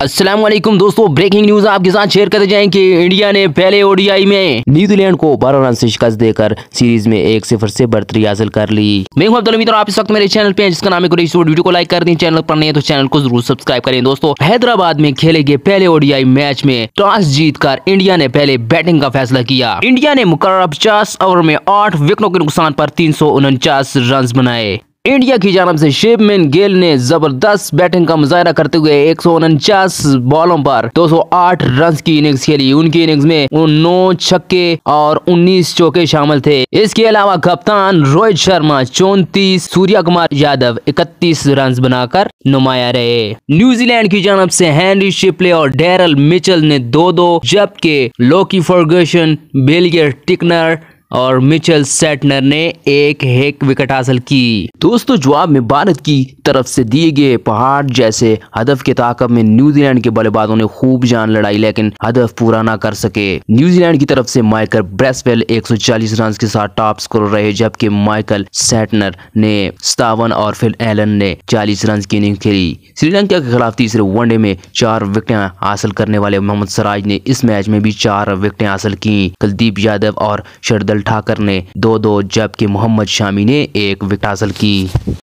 असलम दोस्तों breaking news आपके साथ शेयर करते जाए कि इंडिया ने पहले ओडीआई में न्यूजीलैंड को बारह रन से शिकस्त देकर सीरीज में एक सिफर से बढ़तरी हासिल कर ली मैं हूं अब्दुल मित्र आप इस वक्त मेरे चैनल पे हैं जिसका नाम है वीडियो को लाइक कर दें चैनल पर नहीं है तो चैनल को जरूर सब्सक्राइब करें दोस्तों हैदराबाद में खेले गए पहले ओडीआई मैच में टॉस जीत इंडिया ने पहले बैटिंग का फैसला किया इंडिया ने मुकर पचास ओवर में आठ विकेटों के नुकसान आरोप तीन रन बनाए इंडिया की जानब से शिवमैन गेल ने जबरदस्त बैटिंग का मुजाहरा करते हुए एक बॉलों पर 208 रन की इनिंग्स खेली उनकी इनिंग्स में नौ छक्के और 19 चौके शामिल थे इसके अलावा कप्तान रोहित शर्मा चौतीस सूर्य कुमार यादव 31 रन बनाकर नुमाया रहे न्यूजीलैंड की जानब से हेनरी शिपले और डेरल मिचल ने दो दो जबकि लोकी फोर्गन बेलियर टिकनर और मिचेल सेटनर ने एक हेक विकेट हासिल की दोस्तों जवाब में भारत की तरफ से दिए गए पहाड़ जैसे हदफ के ताकब में न्यूजीलैंड के बल्लेबाजों ने खूब जान लड़ाई लेकिन हदफ पूरा ना कर सके न्यूजीलैंड की तरफ से माइकल ब्रेसवेल 140 रन के साथ टॉप स्कोर रहे जबकि माइकल सेटनर ने सतावन और फिल एलन ने चालीस रन की इनिंग खेली श्रीलंका के खिलाफ तीसरे वनडे में चार विकेट हासिल करने वाले मोहम्मद सराज ने इस मैच में भी चार विकेटें हासिल की कुलदीप यादव और शरदल ठाकर ने दो दो जबकि मोहम्मद शामी ने एक विकट हासिल की